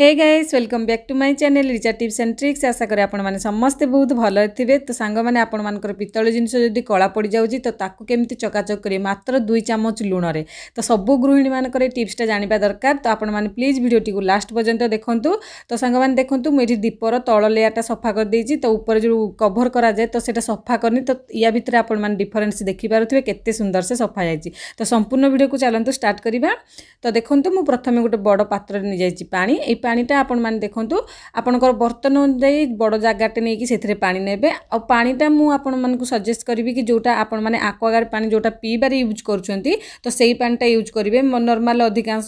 hey guys welcome back to my channel Richa tips and tricks ଆଶା କରେ ଆପଣମାନେ ସମସ୍ତେ ବହୁତ ଭଲରେ ଥିବେ ତ ସାଙ୍ଗମାନେ ଆପଣମାନଙ୍କର ପିତ୍ତଳ ଜିନିଷ ଯଦି କଳା ପଡ଼ିଯାଉଛି ତ ତାକୁ କେମିତି ଚକାଚକ କରିବେ ମାତ୍ର ଦୁଇ ଚାମଚ ଲୁଣରେ ତ ସବୁ ଗୃହିଣୀମାନଙ୍କର ଏ ଟିପ୍ସଟା ଜାଣିବା ଦରକାର ତ ଆପଣମାନେ ପ୍ଲିଜ୍ ଭିଡ଼ିଓଟିକୁ ଲାଷ୍ଟ ପର୍ଯ୍ୟନ୍ତ ଦେଖନ୍ତୁ ତ ସାଙ୍ଗମାନେ ଦେଖନ୍ତୁ ମୁଁ ଏଠି ଦୀପର ତଳ ଲେୟାରଟା ସଫା କରିଦେଇଛି ତ ଉପରେ ଯେଉଁ କଭର୍ କରାଯାଏ ତ ସେଇଟା ସଫା କରିନି ତ ୟା ଭିତରେ ଆପଣମାନେ ଡିଫରେନ୍ସ ଦେଖିପାରୁଥିବେ କେତେ ସୁନ୍ଦର ସେ ସଫା ଯାଇଛି ତ ସମ୍ପୂର୍ଣ୍ଣ ଭିଡ଼ିଓକୁ ଚାଲନ୍ତୁ ଷ୍ଟାର୍ଟ କରିବା ତ ଦେଖନ୍ତୁ ମୁଁ ପ୍ରଥମେ ଗୋଟେ ବଡ଼ ପାତ୍ରରେ ନେଇଯାଇଛି ପାଣି ଏଇ पाटा आपण मैंने देखूँ आपणकर बर्तन दे बड़ जगटे नहीं किबे आ पाटा मुझे सजेस्ट करी कि जो आपण मैंने आकुआगार पा जो पीबार यूज करो से पाटा यूज करेंगे नर्माल अधिकाश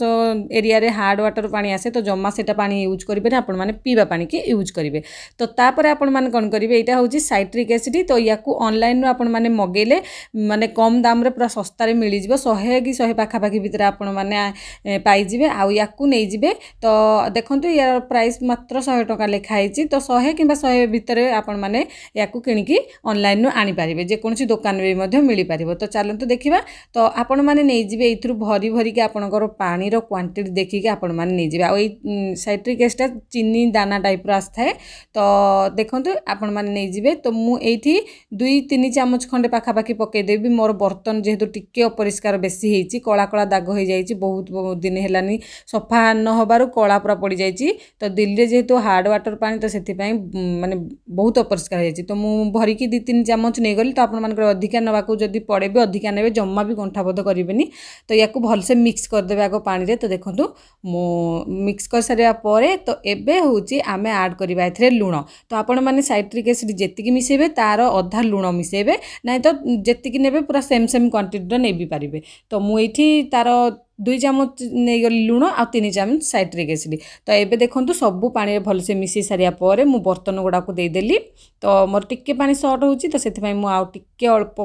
एरिया हार्ड व्टर पा आसे तो जमा से पा यूज करेंगे आप पीवा पा कि यूज करेंगे तो तापर आपण कौन करेंगे यहाँ हूँ सैट्रिक एसीड तो या अनल आपने मगेले मैंने कम दाम पूरा शस्तार मिल जाए कि शहे पखापाखी भितर आपने आकु नहीं जी तो देख দেখন্তু ইয়ার প্রাইস মাত্র শহে টাকা লেখা হয়েছি তো শহে কিংবা শহে ভিতরে আপনার ইয়াকু কিণিকি অনলাইন আনিপারে যেকোন দোকানে মিপার তো চালু দেখা তো আপন মানে নিয়ে এইথর ভরি ভরিকি আপনার পাণির কোয়ান্টিটি দেখিকি আপন মানে নিয়ে আই সাইট্রিক কেসটা চিনি দানা টাইপর আসি থাকে তো দেখুন আপন মানে নিয়ে তো মু এইটি দুই তিন চামচ খন্ডে পাখাপাখি পকাইদেবি মোর বর্তন যেহেতু টিকি অপরিষ্কার বেশি হয়েছি কলা কলা দাগ হয়ে যাই বহুত দিন হলানি সফা নহবার কলা পুরা পড়ি পড়িযাইছি তো দিল্লিরে যেহেতু হার্ড ওয়াটর পানি তো সেপাই মানে বহুত অপরিষ্কার হয়েছে তো মু ভরিকি দুই তিন চামচ নেইগলি তো আপনার অধিকা নেওয়া যদি পড়ে বি অধিকা নেবে জমা বি গণ্ঠাবোধ করবেনি তো ইয়াকু ভালসে মিক্স করিদেবে আগ পাঁচ তো দেখুন মু মিক্স করে সারা পরে তো এবে হচ্ছে আমি আড করা এতে লুণ তো আপন মানে সাইট্রিক এসিড যেত মিশাইবে তার অধা লুণ মিশাইবে না তো যেত নেবে পুরা সেম সেম কোয়ান্টিটির নেবি পারিবে তো মু এইটি তার দুই চাମচ ନେଇଗଲି ଲୁଣ ଆଉ ତିନି ଚାମଚ ସାଇଡ଼୍ରେ ରଖିଥିଲି ତ ଏବେ ଦେଖନ୍ତୁ ସବୁ ପାଣିରେ ଭଲସେ ମିଶାଇ ସାରିବା ପରେ ମୁଁ ବର୍ତ୍ତନ ଗୁଡ଼ାକୁ ଦେଇଦେଲି ତ ମୋର ଟିକିଏ ପାଣି ସର୍ଟ ହେଉଛି ତ ସେଥିପାଇଁ ମୁଁ ଆଉ ଟିକିଏ ଅଳ୍ପ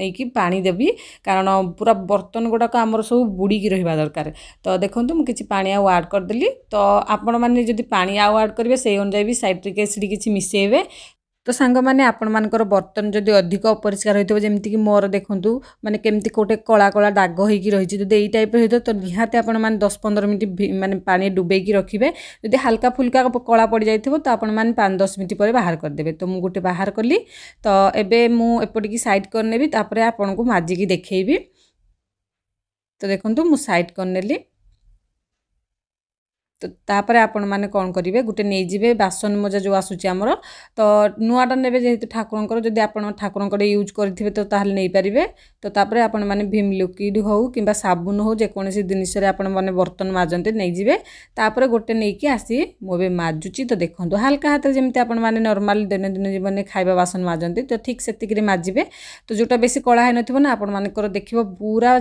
ନେଇକି ପାଣି ଦେବି କାରଣ ପୁରା ବର୍ତ୍ତନ ଗୁଡ଼ାକ ଆମର ସବୁ ବୁଡ଼ିକି ରହିବା ଦରକାର ତ ଦେଖନ୍ତୁ ମୁଁ କିଛି ପାଣି ଆଉ ଆଡ଼୍ କରିଦେଲି ତ ଆପଣମାନେ ଯଦି ପାଣି ଆଉ ଆଡ଼୍ କରିବେ ସେଇ ଅନୁଯାୟୀ ବି ସାଇଡ଼୍ରେ କେସିଡ଼ି କିଛି ମିଶାଇବେ তো ସାଙ୍ଗମାନେ ଆପଣମାନଙ୍କର ବର୍ତ୍ତନ ଯଦି ଅଧିକ ଅପରିଷ୍କାର ହୋଇଥିବ ଯେମିତିକି ମୋର ଦେଖନ୍ତୁ ମାନେ କେମିତି ଗୋଟେ କଳା କଳା ଦାଗ ହୋଇକି ରହିଛି ଯଦି ଏଇ ଟାଇପ୍ର ହୋଇଥିବ ତ ନିହାତି ଆପଣମାନେ ଦଶ ପନ୍ଦର ମିନିଟ୍ ମାନେ ପାଣି ଡୁବେଇକି ରଖିବେ ଯଦି ହାଲକା ଫୁଲକା କଳା ପଡ଼ିଯାଇଥିବ ତ ଆପଣମାନେ ପାଞ୍ଚ ଦଶ ମିନିଟ୍ ପରେ ବାହାର କରିଦେବେ ତ ମୁଁ ଗୋଟେ ବାହାର କଲି ତ ଏବେ ମୁଁ ଏପଟିକି ସାଇଡ଼୍ କରିନେବି ତାପରେ ଆପଣଙ୍କୁ ମାଜିକି ଦେଖେଇବି ତ ଦେଖନ୍ତୁ ମୁଁ ସାଇଡ଼୍ କରିନେଲି তো ତାପରେ ଆପଣମାନେ କ'ଣ କରିବେ ଗୋଟେ ନେଇଯିବେ ବାସନ ମଜା ଯେଉଁ ଆସୁଛି ଆମର ତ ନୂଆଟା ନେବେ ଯେହେତୁ ଠାକୁରଙ୍କର ଯଦି ଆପଣ ଠାକୁରଙ୍କର ୟୁଜ୍ କରିଥିବେ ତ ତାହେଲେ ନେଇପାରିବେ ତ ତାପରେ ଆପଣମାନେ ଭୀମ୍ ଲିକ୍ୱିଡ଼ ହେଉ କିମ୍ବା ସାବୁନ ହେଉ ଯେକୌଣସି ଜିନିଷରେ ଆପଣମାନେ ବର୍ତ୍ତନ ମାଜନ୍ତି ନେଇଯିବେ ତାପରେ ଗୋଟେ ନେଇକି ଆସି ମୁଁ ଏବେ ମାଜୁଛି ତ ଦେଖନ୍ତୁ ହାଲକା ହାତରେ ଯେମିତି ଆପଣମାନେ ନର୍ମାଲ ଦୈନନ୍ଦିନ ଜୀବନରେ ଖାଇବା ବାସନ ମାଜନ୍ତି ତ ଠିକ୍ ସେତିକିରେ ମାଜିବେ ତ ଯେଉଁଟା ବେଶୀ କଳା ହେଇନଥିବ ନା ଆପଣମାନଙ୍କର ଦେଖିବ ପୁରା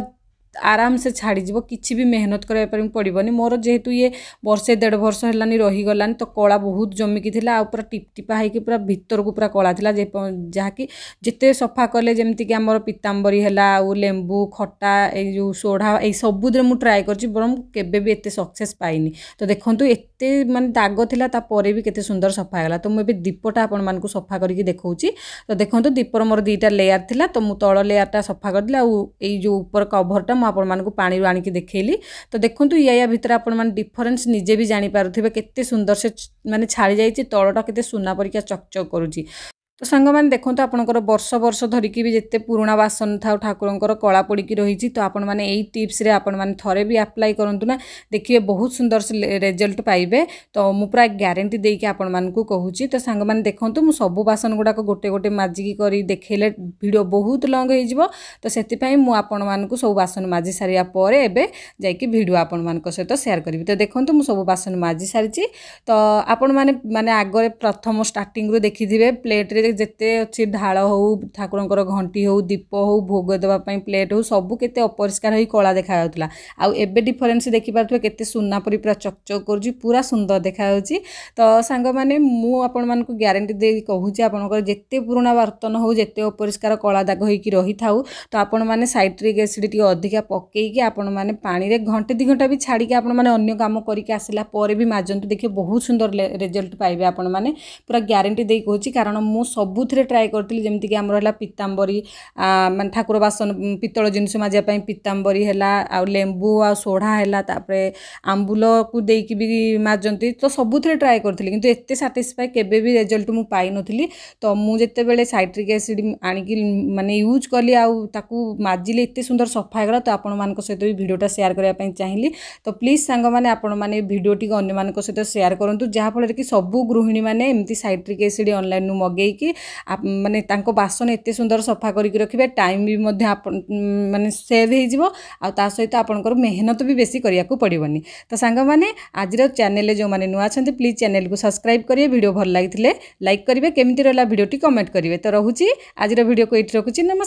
आराम से छाड़ी किसी भी मेहनत करवाई पड़े मोर जेहेतु ये बर्षे देढ़ वर्ष है रहीगलानी तो कला बहुत जमिकी था पूरा टीपटिपा हो पूरा भितर को पूरा कला था जहाँकि जिते सफा कले जमीक आम पीताम्बरी है लेबू खटा जो सोढ़ा ये सबुद्रे मुझे ट्राए कर सक्से पाई तो देखो एत मानते दाग थी भी कैसे सुंदर सफा होगा तो मुझे दीपटा आपँ को सफा करके देखा तो देखो दीपर मोर दीटा लेयार था तो मुझ लेयर लेयारा सफा कर दी आई जो ऊपर कभरटा ମୁଁ ଆପଣମାନଙ୍କୁ ପାଣିରୁ ଆଣିକି ଦେଖେଇଲି ତ ଦେଖନ୍ତୁ ୟା ଭିତରେ ଆପଣମାନେ ଡିଫରେନ୍ସ ନିଜେ ବି ଜାଣିପାରୁଥିବେ କେତେ ସୁନ୍ଦର ସେ ମାନେ ଛାଡ଼ି ଯାଇଛି ତଳଟା କେତେ ସୁନା ପରିକା ଚକଚକ କରୁଛି তো ସାଙ୍ଗମାନେ ଦେଖନ୍ତୁ ଆପଣଙ୍କର ବର୍ଷ ବର୍ଷ ଧରିକି ବି ଯେତେ ପୁରୁଣା ବାସନ ଥାଉ ଠାକୁରଙ୍କର କଳା ପଡ଼ିକି ରହିଛି ତ ଆପଣମାନେ ଏଇ ଟିପ୍ସରେ ଆପଣମାନେ ଥରେ ବି ଆପ୍ଲାଏ କରନ୍ତୁ ନା ଦେଖିବେ ବହୁତ ସୁନ୍ଦର ସେ ରେଜଲ୍ଟ ପାଇବେ ତ ମୁଁ ପୁରା ଗ୍ୟାରେଣ୍ଟି ଦେଇକି ଆପଣମାନଙ୍କୁ କହୁଛି ତ ସାଙ୍ଗମାନେ ଦେଖନ୍ତୁ ମୁଁ ସବୁ ବାସନ ଗୁଡ଼ାକ ଗୋଟେ ଗୋଟେ ମାଜିକି କରି ଦେଖେଇଲେ ଭିଡ଼ିଓ ବହୁତ ଲଙ୍ଗ୍ ହେଇଯିବ ତ ସେଥିପାଇଁ ମୁଁ ଆପଣମାନଙ୍କୁ ସବୁ ବାସନ ମାଜି ସାରିବା ପରେ ଏବେ ଯାଇକି ଭିଡ଼ିଓ ଆପଣମାନଙ୍କ ସହିତ ସେୟାର କରିବି ତ ଦେଖନ୍ତୁ ମୁଁ ସବୁ ବାସନ ମାଜି ସାରିଛି ତ ଆପଣମାନେ ମାନେ ଆଗରେ ପ୍ରଥମ ଷ୍ଟାର୍ଟିଂରୁ ଦେଖିଥିବେ ପ୍ଲେଟ୍ରେ ଯେତେ ଅଛି ଢାଳ ହେଉ ଠାକୁରଙ୍କର ଘଣ୍ଟି ହେଉ ଦୀପ ହେଉ ଭୋଗ ଦେବା ପାଇଁ ପ୍ଲେଟ୍ ହେଉ ସବୁ କେତେ ଅପରିଷ୍କାର ହୋଇ କଳା ଦେଖାଯାଉଥିଲା ଆଉ ଏବେ ଡିଫରେନ୍ସ ଦେଖିପାରୁଥିବେ କେତେ ସୁନା ପରି ପୁରା ଚକଚକ୍ କରୁଛି ପୁରା ସୁନ୍ଦର ଦେଖାଯାଉଛି ତ ସାଙ୍ଗମାନେ ମୁଁ ଆପଣମାନଙ୍କୁ ଗ୍ୟାରେଣ୍ଟି ଦେଇ କହୁଛି ଆପଣଙ୍କର ଯେତେ ପୁରୁଣା ବର୍ତ୍ତନ ହେଉ ଯେତେ ଅପରିଷ୍କାର କଳା ଦାଗ ହୋଇକି ରହିଥାଉ ତ ଆପଣମାନେ ସାଇଟ୍ରିକ୍ ଏସିଡ଼୍ ଟିକେ ଅଧିକା ପକାଇକି ଆପଣମାନେ ପାଣିରେ ଘଣ୍ଟେ ଦୁଇ ଘଣ୍ଟା ବି ଛାଡ଼ିକି ଆପଣମାନେ ଅନ୍ୟ କାମ କରିକି ଆସିଲା ପରେ ବି ମାଜନ୍ତୁ ଦେଖିବେ ବହୁତ ସୁନ୍ଦର ରେଜଲ୍ଟ ପାଇବେ ଆପଣମାନେ ପୁରା ଗ୍ୟାରେଣ୍ଟି ଦେଇ କହୁଛି କାରଣ ମୁଁ ସବୁଥିରେ ଟ୍ରାଏ କରିଥିଲି ଯେମିତିକି ଆମର ହେଲା ପିତାମ୍ବରୀ ମାନେ ଠାକୁର ବାସନ ପିତ୍ତଳ ଜିନିଷ ମାଜିବା ପାଇଁ ପିତାମ୍ବରୀ ହେଲା ଆଉ ଲେମ୍ବୁ ଆଉ ସୋଢ଼ା ହେଲା ତାପରେ ଆମ୍ବୁଲକୁ ଦେଇକି ବି ମାଜନ୍ତି ତ ସବୁଥିରେ ଟ୍ରାଏ କରିଥିଲି କିନ୍ତୁ ଏତେ ସାଟିସ୍ଫାଏ କେବେ ବି ରେଜଲ୍ଟ ମୁଁ ପାଇନଥିଲି ତ ମୁଁ ଯେତେବେଳେ ସାଇଟ୍ରିକ୍ ଏସିଡ୍ ଆଣିକି ମାନେ ୟୁଜ୍ କଲି ଆଉ ତାକୁ ମାଜିଲେ ଏତେ ସୁନ୍ଦର ସଫା ହେଇଗଲା ତ ଆପଣମାନଙ୍କ ସହିତ ବି ଭିଡ଼ିଓଟା ସେୟାର କରିବା ପାଇଁ ଚାହିଁଲି ତ ପ୍ଲିଜ୍ ସାଙ୍ଗମାନେ ଆପଣମାନେ ଭିଡ଼ିଓଟିକୁ ଅନ୍ୟମାନଙ୍କ ସହିତ ସେୟାର କରନ୍ତୁ ଯାହାଫଳରେ କି ସବୁ ଗୃହିଣୀମାନେ ଏମିତି ସାଇଟ୍ରିକ୍ ଏସିଡ୍ ଅନଲାଇନ୍ରୁ ମଗେଇକି କରିକି ମାନେ ତାଙ୍କ ବାସନ ଏତେ ସୁନ୍ଦର ସଫା କରିକି ରଖିବେ ଟାଇମ୍ ବି ମଧ୍ୟ ଆପଣ ମାନେ ସେଭ୍ ହେଇଯିବ ଆଉ ତା ସହିତ ଆପଣଙ୍କର ମେହନତ ବି ବେଶୀ କରିବାକୁ ପଡ଼ିବନି ତ ସାଙ୍ଗମାନେ ଆଜିର ଚ୍ୟାନେଲ୍ରେ ଯେଉଁମାନେ ନୂଆ ଅଛନ୍ତି ପ୍ଲିଜ୍ ଚ୍ୟାନେଲ୍କୁ ସବସ୍କ୍ରାଇବ୍ କରିବେ ଭିଡ଼ିଓ ଭଲ ଲାଗିଥିଲେ ଲାଇକ୍ କରିବେ କେମିତି ରହିଲା ଭିଡ଼ିଓଟି କମେଣ୍ଟ କରିବେ ତ ରହୁଛି ଆଜିର ଭିଡ଼ିଓକୁ ଏଇଠି ରଖୁଛି ନମସ୍କାର